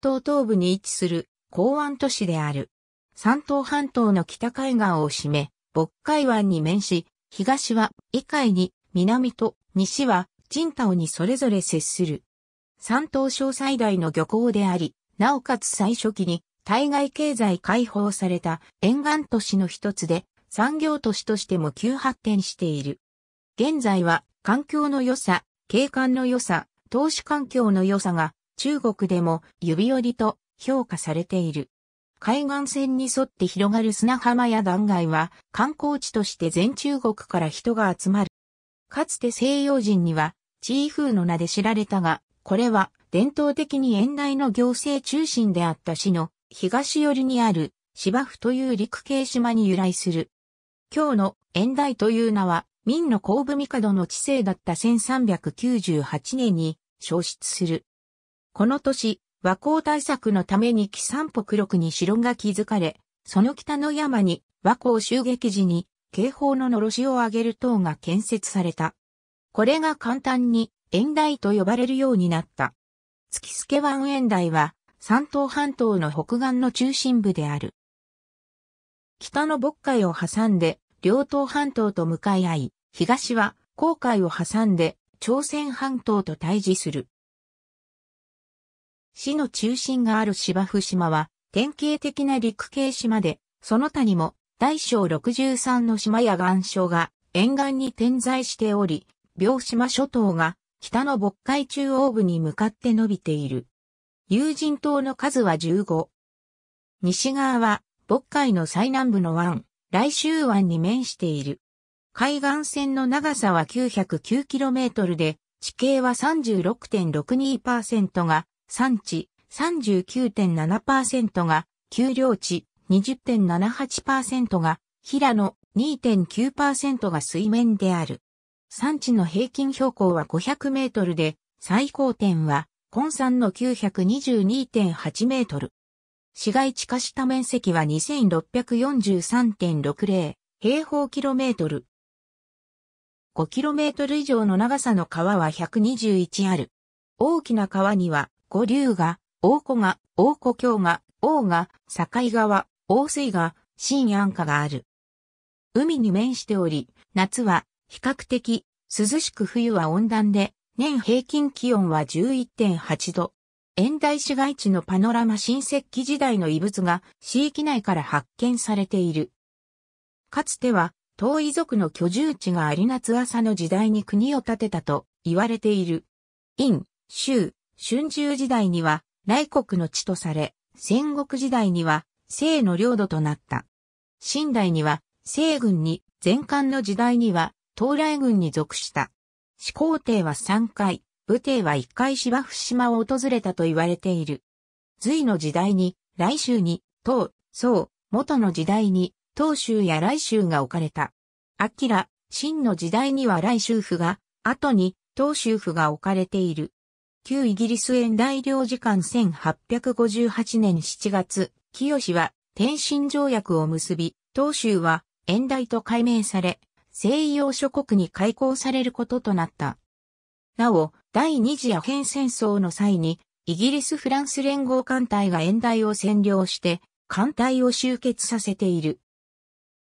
島東部に位置する港湾都市である。山東半島の北海岸を占め、渤海湾に面し、東は以海に、南と西は人島にそれぞれ接する。山東省最大の漁港であり、なおかつ最初期に対外経済解放された沿岸都市の一つで産業都市としても急発展している。現在は環境の良さ、景観の良さ、投資環境の良さが中国でも指折りと評価されている。海岸線に沿って広がる砂浜や断崖は観光地として全中国から人が集まる。かつて西洋人にはチーフーの名で知られたが、これは伝統的に遠大の行政中心であった市の東寄りにある芝生という陸系島に由来する。今日の遠大という名は、明の後部帝の治世だった1398年に消失する。この年、和光対策のために木三北六に城が築かれ、その北の山に和光襲撃時に警報ののろしを上げる塔が建設された。これが簡単に円台と呼ばれるようになった。月助湾円台は山東半島の北岸の中心部である。北の渤海を挟んで両東半島と向かい合い、東は黄海を挟んで朝鮮半島と対峙する。市の中心がある芝生島は、典型的な陸系島で、その他にも、大小63の島や岩礁が沿岸に点在しており、病島諸島が北の渤海中央部に向かって伸びている。有人島の数は15。西側は渤海の最南部の湾、来州湾に面している。海岸線の長さは 909km で、地形は36.62%が産地39.7%が丘陵地20.78%が平野2.9%が水面である。産地の平均標高は500メートルで、最高点は、今山の922.8メートル。市街地化した面積は2643.60平方キロメートル。5キロメートル以上の長さの川は121ある。大きな川には五竜が、大古が、大古京が、王が、境川、大水が、新安家がある。海に面しており、夏は比較的涼しく冬は温暖で、年平均気温は11.8度。遠大市街地のパノラマ新石器時代の遺物が市域内から発見されている。かつては、遠い族の居住地が有夏朝の時代に国を建てたと言われている。陰、州、春秋時代には、来国の地とされ、戦国時代には、西の領土となった。新代には、西軍に、前漢の時代には、東来軍に属した。始皇帝は3回、武帝は1回芝生島を訪れたと言われている。隋の時代に、来州に、唐、宋、元の時代に、唐州や来州が置かれた。明、秦の時代には来州府が、後に唐州府が置かれている。旧イギリス園大領事館1858年7月、清は天津条約を結び、東州は園大と改名され、西洋諸国に開港されることとなった。なお、第二次アヘン戦争の際に、イギリス・フランス連合艦隊が園大を占領して、艦隊を集結させている。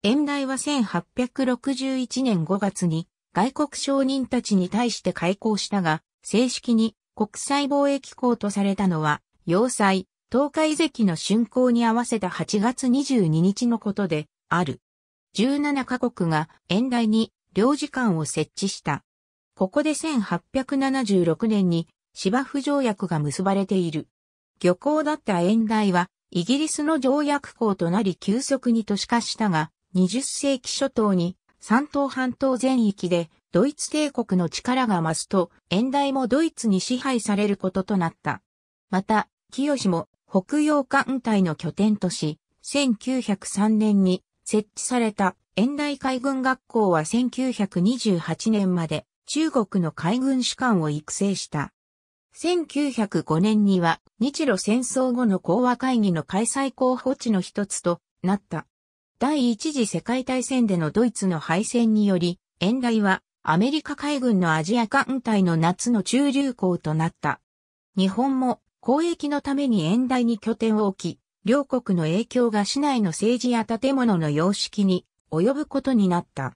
園大は1861年5月に外国商人たちに対して開港したが、正式に国際貿易港とされたのは、要塞、東海遺跡の竣工に合わせた8月22日のことで、ある。17カ国が演台に領事館を設置した。ここで1876年に芝生条約が結ばれている。漁港だった演台はイギリスの条約港となり急速に都市化したが、20世紀初頭に三島半島全域でドイツ帝国の力が増すと、遠大もドイツに支配されることとなった。また、清も北洋艦隊の拠点とし、1903年に設置された遠大海軍学校は1928年まで中国の海軍士官を育成した。1905年には日露戦争後の講和会議の開催候補地の一つとなった。第一次世界大戦でのドイツの敗戦により、遠大はアメリカ海軍のアジア艦隊の夏の中流港となった。日本も交易のために遠大に拠点を置き、両国の影響が市内の政治や建物の様式に及ぶことになった。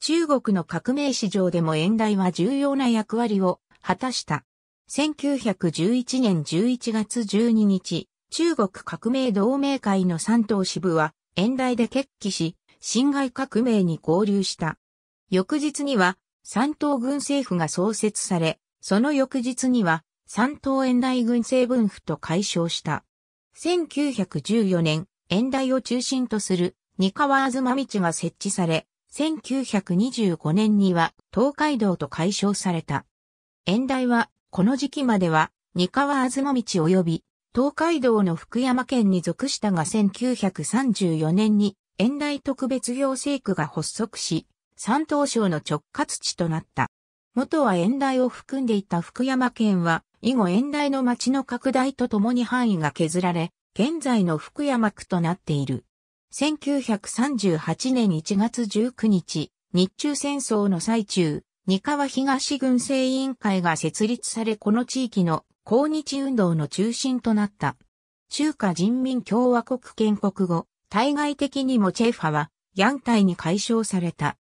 中国の革命史上でも遠大は重要な役割を果たした。1911年11月12日、中国革命同盟会の三党支部は、遠大で決起し、辛亥革命に合流した。翌日には、三島軍政府が創設され、その翌日には三島遠大軍政分府と解消した。1914年、遠大を中心とする二川あずま道が設置され、1925年には東海道と解消された。遠大は、この時期までは二川あずま道及び東海道の福山県に属したが1934年に遠大特別行政区が発足し、山東省の直轄地となった。元は遠大を含んでいた福山県は、以後遠大の町の拡大とともに範囲が削られ、現在の福山区となっている。1938年1月19日、日中戦争の最中、三河東軍政委員会が設立されこの地域の抗日運動の中心となった。中華人民共和国建国後、対外的にもチェファは、ヤンタイに解消された。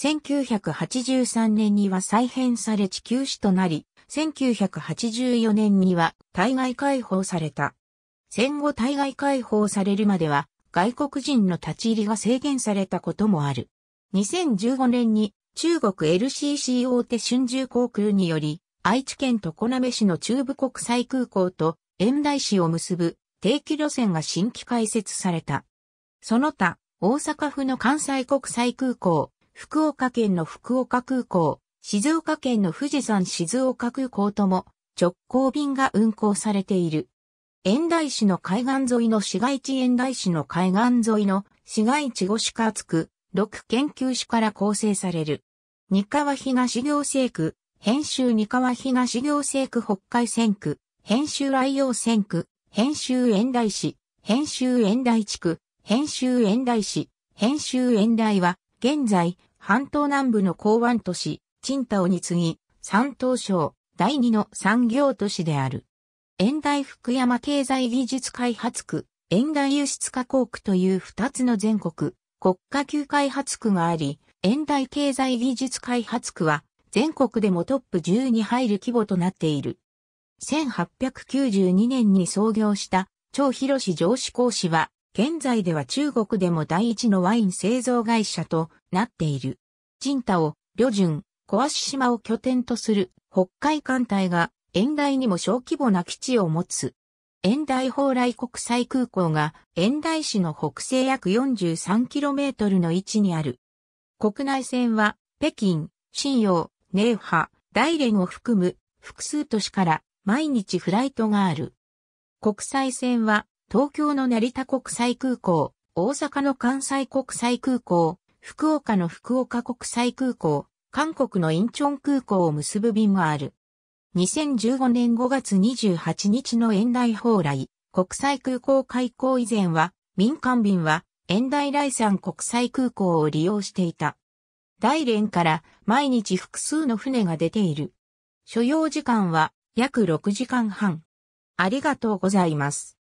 1983年には再編され地球史となり、1984年には対外解放された。戦後対外解放されるまでは外国人の立ち入りが制限されたこともある。2015年に中国 LCC 大手春秋航空により愛知県常滑市の中部国際空港と遠大市を結ぶ定期路線が新規開設された。その他、大阪府の関西国際空港、福岡県の福岡空港、静岡県の富士山静岡空港とも直行便が運航されている。円台市の海岸沿いの市街地円台市の海岸沿いの市街地五市下区、六研究所から構成される。三河東行政区、編集三河東行政区北海線区、編集愛陽線区、編集円台市、編集円台地区、編集円台市、編集円台は、現在、半島南部の港湾都市、チンに次ぎ、山東省第二の産業都市である。遠大福山経済技術開発区、遠大輸出加工区という二つの全国、国家級開発区があり、遠大経済技術開発区は、全国でもトップ10に入る規模となっている。1892年に創業した、超広市上司講師は、現在では中国でも第一のワイン製造会社となっている。ジンタ旅順、小足島を拠点とする北海艦隊が遠大にも小規模な基地を持つ。遠大蓬莱国際空港が遠大市の北西約 43km の位置にある。国内線は北京、新陽、寧波、大連を含む複数都市から毎日フライトがある。国際線は東京の成田国際空港、大阪の関西国際空港、福岡の福岡国際空港、韓国のインチョン空港を結ぶ便がある。2015年5月28日の遠大蓬莱、国際空港開港以前は、民間便は、遠大来山国際空港を利用していた。大連から毎日複数の船が出ている。所要時間は約6時間半。ありがとうございます。